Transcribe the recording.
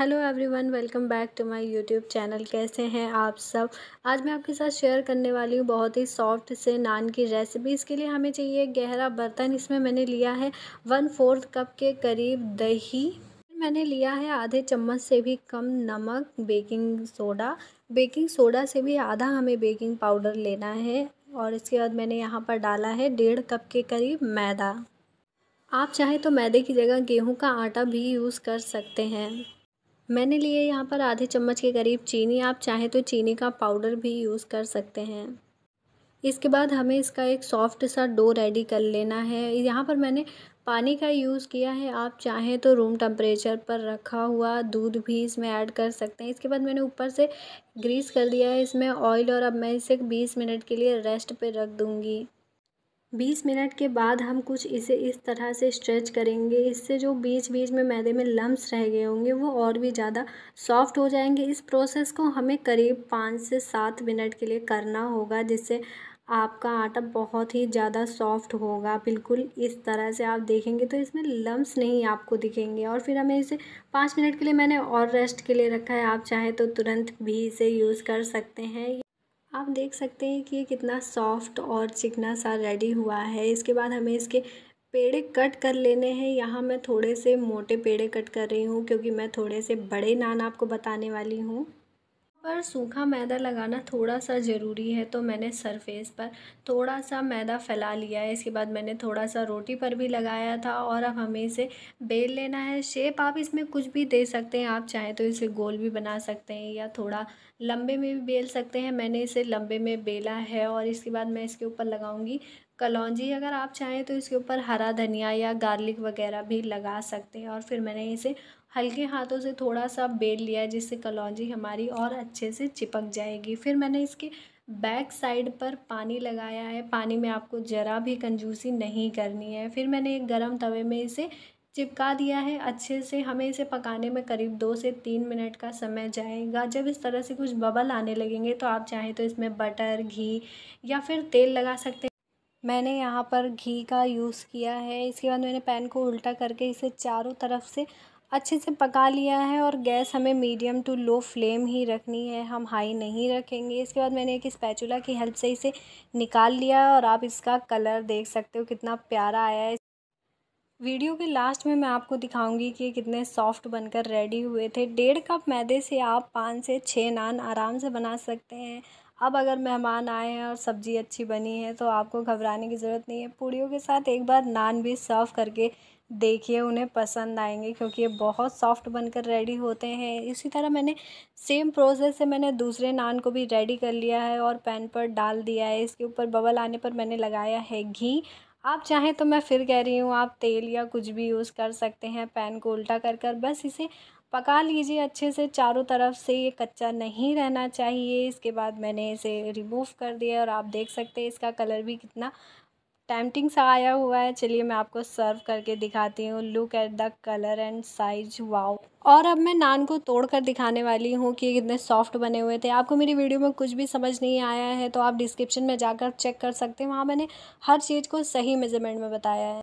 hello everyone welcome back to my YouTube channel कैसे हैं आप सब आज मैं आपके साथ शेयर करने वाली हूँ बहुत ही सॉफ्ट से नान की रेसिपी इसके लिए हमें चाहिए गहरा बर्तन इसमें मैंने लिया है वन फोर्थ कप के करीब दही मैंने लिया है आधे चम्मच से भी कम नमक बेकिंग सोडा बेकिंग सोडा से भी आधा हमें बेकिंग पाउडर लेना है और इसके बाद मैंने यहाँ पर डाला है डेढ़ कप के करीब मैदा आप चाहे तो मैदे की जगह गेहूं का आटा भी यूज़ कर सकते हैं मैंने लिए यहाँ पर आधे चम्मच के करीब चीनी आप चाहें तो चीनी का पाउडर भी यूज़ कर सकते हैं इसके बाद हमें इसका एक सॉफ्ट सा डो रेडी कर लेना है यहाँ पर मैंने पानी का यूज़ किया है आप चाहें तो रूम टेम्परेचर पर रखा हुआ दूध भी इसमें ऐड कर सकते हैं इसके बाद मैंने ऊपर से ग्रीस कर दिया है इसमें ऑयल और अब मैं इसे 20 मिनट के लिए रेस्ट पे रख दूँगी बीस मिनट के बाद हम कुछ इसे इस तरह से स्ट्रेच करेंगे इससे जो बीच बीच में मैदे में लम्ब्स रह गए होंगे वो और भी ज़्यादा सॉफ्ट हो जाएंगे इस प्रोसेस को हमें करीब पाँच से सात मिनट के लिए करना होगा जिससे आपका आटा बहुत ही ज़्यादा सॉफ्ट होगा बिल्कुल इस तरह से आप देखेंगे तो इसमें लम्स नहीं आपको दिखेंगे और फिर हमें इसे पाँच मिनट के लिए मैंने और रेस्ट के लिए रखा है आप चाहे तो तुरंत भी इसे यूज़ कर सकते हैं आप देख सकते हैं कि ये कितना सॉफ्ट और चिकना सा रेडी हुआ है इसके बाद हमें इसके पेड़े कट कर लेने हैं यहाँ मैं थोड़े से मोटे पेड़े कट कर रही हूँ क्योंकि मैं थोड़े से बड़े नान आपको बताने वाली हूँ पर सूखा मैदा लगाना थोड़ा सा ज़रूरी है तो मैंने सरफेस पर थोड़ा सा मैदा फैला लिया है इसके बाद मैंने थोड़ा सा रोटी पर भी लगाया था और अब हमें इसे बेल लेना है शेप आप इसमें कुछ भी दे सकते हैं आप चाहें तो इसे गोल भी बना सकते हैं या थोड़ा लंबे में भी बेल सकते हैं मैंने इसे लंबे में बेला है और इसके बाद मैं इसके ऊपर लगाऊंगी कलौजी अगर आप चाहें तो इसके ऊपर हरा धनिया या गार्लिक वगैरह भी लगा सकते हैं और फिर मैंने इसे हल्के हाथों से थोड़ा सा बेल लिया जिससे कलौजी हमारी और अच्छे से चिपक जाएगी फिर मैंने इसके बैक साइड पर पानी लगाया है पानी में आपको ज़रा भी कंजूसी नहीं करनी है फिर मैंने एक गर्म तवे में इसे चिपका दिया है अच्छे से हमें इसे पकाने में करीब दो से तीन मिनट का समय जाएगा जब इस तरह से कुछ बबल आने लगेंगे तो आप चाहें तो इसमें बटर घी या फिर तेल लगा सकते हैं मैंने यहाँ पर घी का यूज़ किया है इसके बाद मैंने पैन को उल्टा करके इसे चारों तरफ से अच्छे से पका लिया है और गैस हमें मीडियम टू लो फ्लेम ही रखनी है हम हाई नहीं रखेंगे इसके बाद मैंने एक स्पैचुला की हेल्प से इसे निकाल लिया और आप इसका कलर देख सकते हो कितना प्यारा आया है वीडियो के लास्ट में मैं आपको दिखाऊंगी कि कितने सॉफ्ट बनकर रेडी हुए थे डेढ़ कप मैदे से आप पाँच से छः नान आराम से बना सकते हैं अब अगर मेहमान आए हैं और सब्ज़ी अच्छी बनी है तो आपको घबराने की ज़रूरत नहीं है पूड़ियों के साथ एक बार नान भी सर्व करके देखिए उन्हें पसंद आएंगे क्योंकि ये बहुत सॉफ्ट बनकर रेडी होते हैं इसी तरह मैंने सेम प्रोसेस से मैंने दूसरे नान को भी रेडी कर लिया है और पैन पर डाल दिया है इसके ऊपर बबल आने पर मैंने लगाया है घी आप चाहें तो मैं फिर कह रही हूँ आप तेल या कुछ भी यूज़ कर सकते हैं पैन को उल्टा कर कर बस इसे पका लीजिए अच्छे से चारों तरफ से ये कच्चा नहीं रहना चाहिए इसके बाद मैंने इसे रिमूव कर दिया और आप देख सकते हैं इसका कलर भी कितना टैमटिंग सा आया हुआ है चलिए मैं आपको सर्व करके दिखाती हूँ look at the colour and size wow और अब मैं नान को तोड़ कर दिखाने वाली हूँ कि कितने सॉफ्ट बने हुए थे आपको मेरी वीडियो में कुछ भी समझ नहीं आया है तो आप डिस्क्रिप्शन में जाकर चेक कर सकते हैं वहाँ मैंने हर चीज़ को सही मेजरमेंट में बताया है